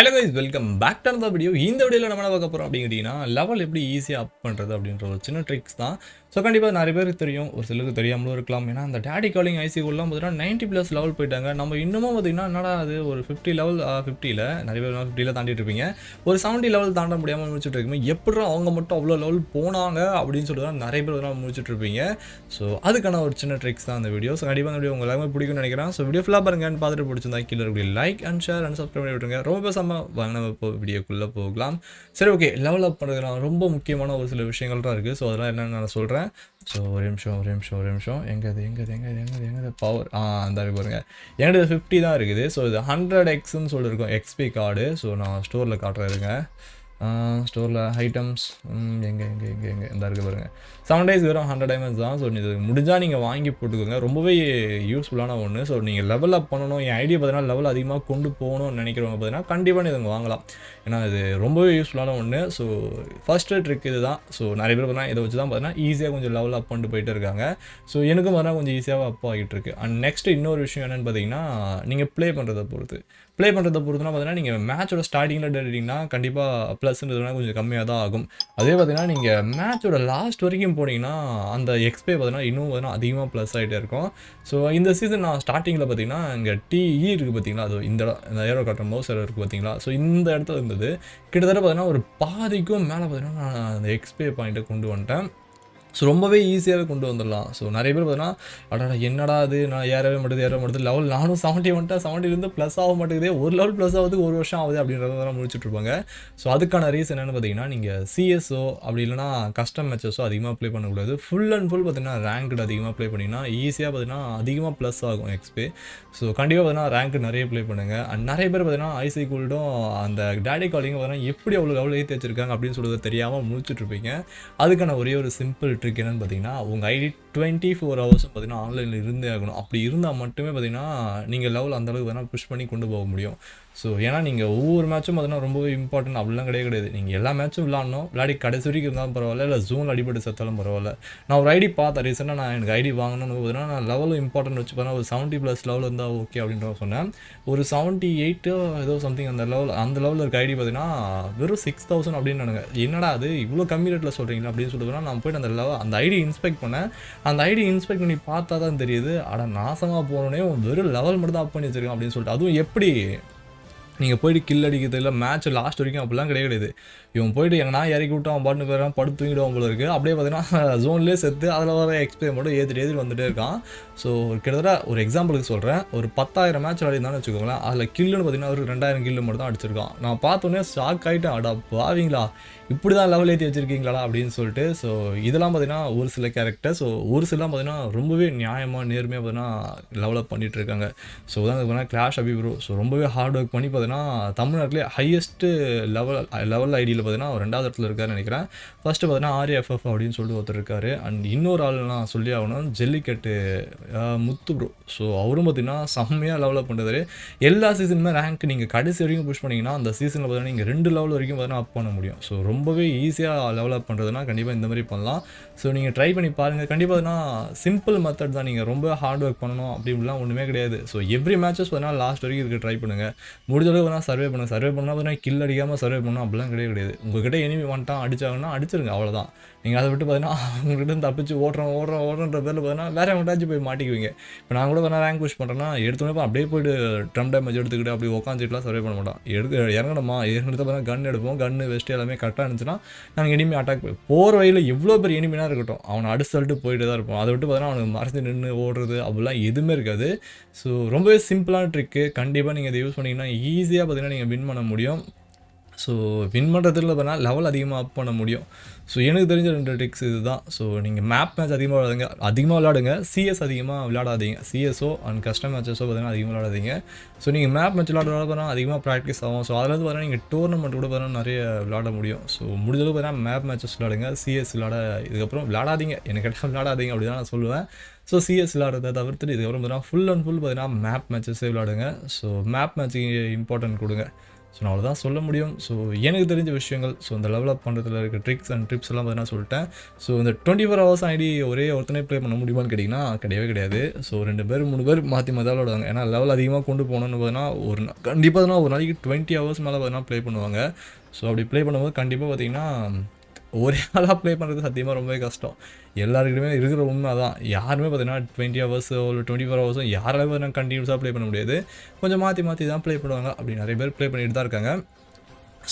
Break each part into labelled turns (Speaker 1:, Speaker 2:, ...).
Speaker 1: hello guys welcome back to அந்த video இந்த வீடியோவில் நம்ம என்ன பார்க்க போகிறோம் கேட்டிங்கன்னா லெவல் எப்படி ஈஸியாக அப் பண்ணுறது அப்படின்ற ஒரு சின்ன ட்ரிக்ஸ் தான் ஸோ கண்டிப்பாக நிறைய பேருக்கு தெரியும் ஒரு சிலருக்கு தெரியாமலும் இருக்கலாம் ஏன்னா அந்த டேடி காலிங் ஐசியூலாம் பார்த்தீங்கன்னா நைன்ட்டி ப்ளஸ் லெவல் போயிட்டாங்க நம்ம இன்னமும் பார்த்தீங்கன்னா என்னடா அது ஒரு ஃபிஃப்டி லெவல் ஃபிஃப்டியில் நிறைய பேர் ஃபிஃப்டியில் தாண்டிட்டு இருப்பீங்க ஒரு செவன்ட்டி லெவல் தாண்ட முடியாமல் முடிச்சுட்டு இருக்குமே எப்படி அவங்க மட்டும் அவ்வளோ லெவல் போனாங்க அப்படின்னு சொல்லிட்டு தான் நிறைய பேர் தான் முடிச்சுட்டு இருப்பீங்க ஸோ அதுக்கான ஒரு சின்ன ட்ரிக்ஸ் தான் அந்த வீடியோ ஸோ கண்டிப்பாக அந்த வீடியோ உங்களுக்கு எல்லாமே பிடிக்கும்னு நினைக்கிறேன் ஸோ வீடியோ ஃபுல்லாக பாருங்கன்னு பார்த்துட்டு பிடிச்சிருந்தா கீழே இருக்கக்கூடிய like and share and subscribe பண்ணி விட்டுருங்க ரொம்ப பேசாமல் வாங்க நம்ம இப்போ வீடியோக்குள்ளே போகலாம் சரி ஓகே லெவலப் அப் பண்ணுறதுலாம் ரொம்ப முக்கியமான ஒரு சில விஷயங்கள் தான் இருக்குது ஸோ அதெல்லாம் என்னென்ன நான் சொல்கிறேன் போடுறேன் ஸோ ஒரு நிமிஷம் ஒரு நிமிஷம் ஒரு நிமிஷம் எங்கேது எங்கேது எங்கேது எங்கேது எங்கேது பவர் ஆ அந்த பாருங்கள் என்கிட்ட ஃபிஃப்டி தான் இருக்குது ஸோ இது ஹண்ட்ரட் எக்ஸ்ன்னு சொல்லியிருக்கோம் எக்ஸ்பி கார்டு ஸோ நான் ஸ்டோரில் காட்டுறேன் இருங்க ஸ்டோரில் ஐட்டம்ஸ் எங்கே எங்கே எங்கே எங்கே இந்த இருக்குது பாருங்கள் செவன் டேஸ் வெறும் ஹண்ட்ரட் டைமண்ட்ஸ் தான் ஸோ இது முடிஞ்சால் நீங்கள் வாங்கி போட்டுக்கோங்க ரொம்பவே யூஸ்ஃபுல்லான ஒன்று ஸோ நீங்கள் லெவல் அப் பண்ணணும் என் ஐடியா பார்த்தீங்கன்னா லெவல் அதிகமாக கொண்டு போகணும்னு நினைக்கிறவங்க பார்த்தீங்கன்னா கண்டிப்பாக நீங்கள் வாங்கலாம் ஏன்னா இது ரொம்பவே யூஸ்ஃபுல்லான ஒன்று ஸோ ஃபஸ்ட்டு ட்ரிக் இது தான் ஸோ நிறைய பேர் பார்த்தீங்கன்னா இதை வச்சு தான் பார்த்தீங்கன்னா ஈஸியாக கொஞ்சம் லெவல் அப் பண்ணிட்டு போயிட்டு இருக்காங்க ஸோ எனக்கும் பார்த்தீங்கன்னா கொஞ்சம் ஈஸியாக அப் ஆகிட்டு இருக்கு அண்ட் நெக்ஸ்ட் இன்னொரு விஷயம் என்னென்னு பார்த்தீங்கன்னா நீங்கள் ப்ளே பண்ணுறதை பொறுத்து ப்ளே பண்ணுறதை பொறுத்துனா பார்த்தீங்கன்னா நீங்கள் மேட்சோட ஸ்டார்டிங்கில் டேட்டிங்கன்னா கண்டிப்பாக ப்ளஸ்ன்றதுனா கொஞ்சம் கம்மியாக தான் ஆகும் அதே பார்த்தீங்கன்னா நீங்கள் மேட்சோட லாஸ்ட் வரைக்கும் போனீங்கன்னா அந்த எக்ஸ்பே பார்த்தீங்கன்னா இன்னும் பார்த்தீங்கன்னா அதிகமாக ப்ளஸ் ஆகிட்டே இருக்கும் ஸோ இந்த சீசன் நான் ஸ்டார்டிங்கில் பார்த்தீங்கன்னா இங்கே டிஇ e இருக்குது பார்த்தீங்களா அது இந்த இந்த ஏரோ காட்டன் மோசர் இருக்குது பார்த்தீங்களா ஸோ இந்த இடத்துல இருந்தது கிட்டத்தட்ட பார்த்தீங்கன்னா ஒரு பாதிக்கும் மேலே பார்த்தீங்கன்னா நான் அந்த எக்ஸ்பே பாயிண்ட்டை கொண்டு வந்துட்டேன் ஸோ ரொம்பவே ஈஸியாகவே கொண்டு வந்துடலாம் ஸோ நிறைய பேர் பார்த்தீங்கன்னா அடடா என்னடா அது நான் ஏறவே மாட்டேது ஏற மாட்டேது லெவல் நானும் செவன்ட்டி வந்துட்டா இருந்து ப்ளஸ் ஆக மாட்டேங்குது ஒரு லெவல் ப்ளஸ் ஆகுது ஒரு வருஷம் ஆகுது அப்படின்றதெல்லாம் முடிச்சுட்ருப்பாங்க ஸோ அதுக்கான ரீசன் என்னென்னு பார்த்தீங்கன்னா நீங்கள் சிஎஸ்ஓ அப்படி இல்லைனா கஸ்டம் மேட்சஸோ அதிகமாக ப்ளே பண்ணக்கூடாது ஃபுல் அண்ட் ஃபுல் பார்த்தீங்கன்னா ரேங்க்டு அதிகமாக ப்ளே பண்ணிங்கன்னா ஈஸியாக பார்த்தீங்கன்னா அதிகமாக ப்ளஸ் ஆகும் எக்ஸ்பே ஸோ கண்டிப்பாக பார்த்தீங்கன்னா ரேங்க் நிறைய ப்ளே பண்ணுங்கள் அண்ட் நிறைய பேர் பார்த்தீங்கன்னா ஐசி கோல்டும் அந்த டேடி காலிங்கும் பார்த்தீங்கன்னா எப்படி அவ்வளோ லெவல் ஏற்றி வச்சிருக்காங்க அப்படின்னு சொல்கிறது தெரியாமல் முடிச்சுட்ருப்பீங்க அதுக்கான ஒரே ஒரு சிம்பிள் ட்ரிக் ட்ரிக் என்னென்னு பார்த்தீங்கன்னா உங்கள் ஐடி டுவெண்ட்டி ஃபோர் ஹவர்ஸும் பார்த்தீங்கன்னா ஆன்லைனில் இருந்தே ஆகணும் அப்படி இருந்தால் மட்டுமே பார்த்தீங்கன்னா நீங்கள் லெவல் அந்தளவுக்கு வேணால் புஷ் பண்ணி கொண்டு போக முடியும் ஸோ ஏன்னா நீங்கள் ஒவ்வொரு மேட்சும் பார்த்தீங்கன்னா ரொம்பவே இம்பார்ட்டன்ட் அப்படிலாம் கிடையாது கிடையாது நீங்கள் எல்லா மேட்சும் விளாட்ணும் விளாடி கடைசி வரைக்கும் இருந்தாலும் பரவாயில்ல இல்லை ஜூனில் அடிபட்டு செத்தாலும் பரவாயில்ல நான் ஒரு ஐடி பார்த்தேன் ரீசெண்டாக நான் எனக்கு ஐடி வாங்கணும்னு பார்த்தீங்கன்னா நான் லெவலும் இம்பார்ட்டன்ட் வச்சு பார்த்தா ஒரு செவன்ட்டி ப்ளஸ் லெவல் இருந்தால் ஓகே அப்படின்ற சொன்னேன் ஒரு செவன்ட்டி எயிட்டோ ஏதோ சம்திங் அந்த லெவல் அந்த லெவலில் இருக்க ஐடி பார்த்தீங்கன்னா வெறும் சிக்ஸ் தௌசண்ட் அப்படின்னு என்னடா அது இவ்வளோ கம்மி ரேட்டில் சொல்கிறீங்களா அப்படின்னு சொல்லுவேன்னா நான் போய்ட்டு அந்த லெவல் அந்த ஐடி இன்ஸ்பெக்ட் பண்ணேன் அந்த ஐடி இன்ஸ்பெக்ட் பண்ணி பார்த்தா தான் தெரியுது ஆனால் நாசமாக போனோடனே வெறும் லெவல் மட்டும் தான் அப் பண்ணி வச்சுருக்கேன் அப்படின்னு சொல்லிட்டு அதுவும் எப்படி நீங்கள் போயிட்டு கில் அடிக்கிறது இல்லை மேட்ச் லாஸ்ட் வரைக்கும் அப்படிலாம் கிடையாது இவன் போயிட்டு நான் இறக்கி விட்டான் அவன் பாட்டு போயிடான் படுத்து தூங்கிடுவான் போல இருக்குது அப்படியே பார்த்தீங்கன்னா ஜோன்லேயே செத்து அதில் வர எக்ஸ்பிளைன் மட்டும் ஏற்றி ஏதிரி வந்துட்டே இருக்கான் ஸோ கிட்டத்தட்ட ஒரு எக்ஸாம்பிளுக்கு சொல்கிறேன் ஒரு பத்தாயிரம் மேட்ச் விளையாடிருந்தான்னு வச்சுக்கோங்களேன் அதில் கில்லுன்னு பார்த்தீங்கன்னா ஒரு ரெண்டாயிரம் கில்லு மட்டும் தான் அடிச்சிருக்கான் நான் பார்த்தோன்னே ஷாக் ஆகிட்டேன் அடா பாவீங்களா இப்படி தான் லெவல் ஏற்றி வச்சிருக்கீங்களா அப்படின்னு சொல்லிட்டு ஸோ இதெல்லாம் பார்த்தீங்கன்னா ஒரு சில கேரக்டர் ஸோ ஒரு சிலாம் பார்த்தீங்கன்னா ரொம்பவே நியாயமாக நேர்மையாக பார்த்தீங்கன்னா லெவலப் பண்ணிகிட்ருக்காங்க ஸோ உதாரணத்துக்கு பார்த்தீங்கன்னா கிளாஷ் அபிப்ரோ ஸோ ரொம்பவே ஹார்ட் ஒர்க் பண்ணி பார்த்தீங்கன்னா பார்த்தீங்கன்னா தமிழ்நாட்டிலே ஹையஸ்ட்டு லெவல் லெவல் ஐடியில் பார்த்தீங்கன்னா அவர் ரெண்டாவது இடத்துல இருக்காருன்னு நினைக்கிறேன் ஃபஸ்ட்டு பார்த்தீங்கன்னா ஆர்எஃப்எஃப் அப்படின்னு சொல்லிட்டு ஒருத்தர் இருக்கார் அண்ட் இன்னொரு ஆள் நான் சொல்லி ஆகணும் ஜல்லிக்கட்டு முத்து ப்ரோ ஸோ அவரும் பார்த்தீங்கன்னா செம்மையாக லெவலப் பண்ணுறாரு எல்லா சீசனுமே ரேங்க் நீங்கள் கடைசி வரைக்கும் புஷ் பண்ணிங்கன்னா அந்த சீசனில் பார்த்தீங்கன்னா நீங்கள் ரெண்டு லெவல் வரைக்கும் பார்த்தீங்கன்னா அப் பண்ண முடியும் ஸோ ரொம்பவே ஈஸியாக லெவலப் பண்ணுறதுனா கண்டிப்பாக இந்த மாதிரி பண்ணலாம் ஸோ நீங்கள் ட்ரை பண்ணி பாருங்கள் பார்த்தீங்கன்னா சிம்பிள் மெத்தட் தான் நீங்கள் ரொம்ப ஹார்ட் ஒர்க் பண்ணணும் அப்படின்லாம் ஒன்றுமே கிடையாது ஸோ எவ்ரி மேட்சஸ் பார்த்தீங்கன்னா லாஸ்ட் வரைக்கும் இதுக்கு ட்ரை பண்ணுங்கள் முடிஞ்சளவு சர்வே பண்ணால் சர்வே பண்ணுங்க சர்வே பண்ணால் பார்த்தீங்கன்னா கில் அடிக்காமல் சர்வே பண்ணணும் அப்படிலாம் கிடையாது கிடையாது உங்ககிட்ட எனிமி வந்துட்டான் அடிச்சாங்கன்னா அடிச்சிருங்க அவ்வளோதான் நீங்கள் அதை விட்டு பார்த்தீங்கன்னா அவங்ககிட்ட தப்பிச்சு ஓடுறோம் ஓடுறோம் ஓடுறன்ற பேரில் பார்த்தீங்கன்னா வேறு அவங்கள்ட்டாச்சும் போய் மாட்டிக்குவீங்க இப்போ நான் கூட வேணால் ரேங்க் புஷ் பண்ணுறேன்னா எடுத்தோன்னே அப்படியே போய்ட்டு ட்ரம் டேமேஜ் எடுத்துக்கிட்டு அப்படி உட்காந்துட்டுலாம் சர்வே பண்ண மாட்டோம் எடுத்து இறங்கணுமா இறங்கிறது பார்த்தீங்கன்னா கன் எடுப்போம் கன்னு வெஸ்ட் எல்லாமே கரெக்டாக இருந்துச்சுன்னா நாங்கள் எனிமி அட்டாக் போகிற வழியில் எவ்வளோ பெரிய எனிமினாக இருக்கட்டும் அவனை அடிச்சு சொல்லிட்டு போயிட்டு தான் இருப்போம் அதை விட்டு பார்த்தீங்கன்னா அவனுக்கு மறைஞ்சு நின்று ஓடுறது அப்படிலாம் எதுவுமே இருக்காது ஸோ ரொம்பவே சிம்பிளான ட்ரிக்கு கண்டிப்பாக நீங்கள் இதை யூஸ் பண்ணிங்கன்னா ஈஸி ஈஸியாக பார்த்திங்கன்னா நீங்கள் வின் பண்ண முடியும் ஸோ வின் பண்ணுறதுல பார்த்தீங்கன்னா லெவல் அதிகமாக அப் பண்ண முடியும் ஸோ எனக்கு தெரிஞ்ச ரெண்டு ட்ரிக்ஸ் இது தான் ஸோ நீங்கள் மேப் மேட்ச் அதிகமாக விளாடுங்க அதிகமாக விளாடுங்க சிஎஸ் அதிகமாக விளையாடாதீங்க சிஎஸ்ஓ அண்ட் கஸ்டம் மேட்சஸோ பார்த்தீங்கன்னா அதிகமாக விளாடாதீங்க ஸோ நீங்கள் மேப் மேட்ச் விளாட விளாட அதிகமாக ப்ராக்டிஸ் ஆகும் ஸோ அதில் பார்த்தீங்கன்னா நீங்கள் டோர்னமெண்ட் கூட பார்த்தீங்கன்னா நிறைய விளாட முடியும் ஸோ முடிஞ்சளவு பார்த்தீங்கன்னா மேப் மேட்சஸ் விளாடுங்க சிஎஸ் விளாட இதுக்கப்புறம் விளாடாதீங்க எனக்கு கேட்டால் விளாடாதீங்க தான் நான் சொல்லுவேன் ஸோ சிஎஸ் விளாடுறத தவிர்த்துட்டு இதுக்கப்புறம் பார்த்தீங்கன்னா ஃபுல் அண்ட் ஃபுல் பார்த்தீங்கன்னா மேப் மேட்சஸே விளாடுங்க ஸோ மேப் மேட்சிங் இம்பார்ட்டன்ட் கொடுங்க ஸோ நான் தான் சொல்ல முடியும் ஸோ எனக்கு தெரிஞ்ச விஷயங்கள் ஸோ இந்த லெவல் அப் பண்ணுறதுல இருக்க ட்ரிக்ஸ் அண்ட் ட்ரிப்ஸ் எல்லாம் பார்த்தா சொல்லிட்டேன் ஸோ இந்த டுவெண்ட்டி ஃபோர் ஹவர்ஸ் ஐடி ஒரே ஒருத்தனே ப்ளே பண்ண முடியுமான்னு கேட்டிங்கன்னா கிடையவே கிடையாது ஸோ ரெண்டு பேர் மூணு பேர் மாற்றி மாதிரி தான் விளாடுவாங்க ஏன்னா லெவல் அதிகமாக கொண்டு போகணும்னு பார்த்தீங்கன்னா ஒரு கண்டிப்பாக ஒரு நாளைக்கு டுவெண்ட்டி ஹவர்ஸ் மேலே பார்த்தீங்கன்னா ப்ளே பண்ணுவாங்க ஸோ அப்படி ப்ளே பண்ணும்போது கண்டிப்பாக பார்த்திங்கன்னா ஒரே ஆளாக ப்ளே பண்ணுறது சத்தியமாக ரொம்பவே கஷ்டம் எல்லாருக்குமே இருக்கிற உண்மை தான் யாருமே பார்த்தீங்கன்னா டுவெண்ட்டி ஹவர்ஸோ இல்லை டுவெண்ட்டி ஃபோர் ஹவர்ஸோ யாராலும் பார்த்தீங்கன்னா கண்டினியூஸாக ப்ளே பண்ண முடியாது கொஞ்சம் மாற்றி மாற்றி தான் ப்ளே பண்ணுவாங்க அப்படி நிறைய பேர் ப்ளே பண்ணிட்டு தான் இருக்காங்க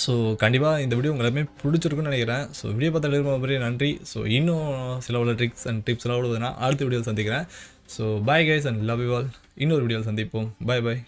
Speaker 1: ஸோ கண்டிப்பாக இந்த வீடியோ உங்களுக்கு எல்லாமே பிடிச்சிருக்குன்னு நினைக்கிறேன் ஸோ வீடியோ பார்த்து ரொம்ப பெரிய நன்றி ஸோ இன்னும் சில உள்ள ட்ரிக்ஸ் அண்ட் டிப்ஸ் எல்லாம் அடுத்த வீடியோவில் சந்திக்கிறேன் so bye guys and love you all இன்னொரு வீடியோவில் சந்திப்போம் பாய் பாய்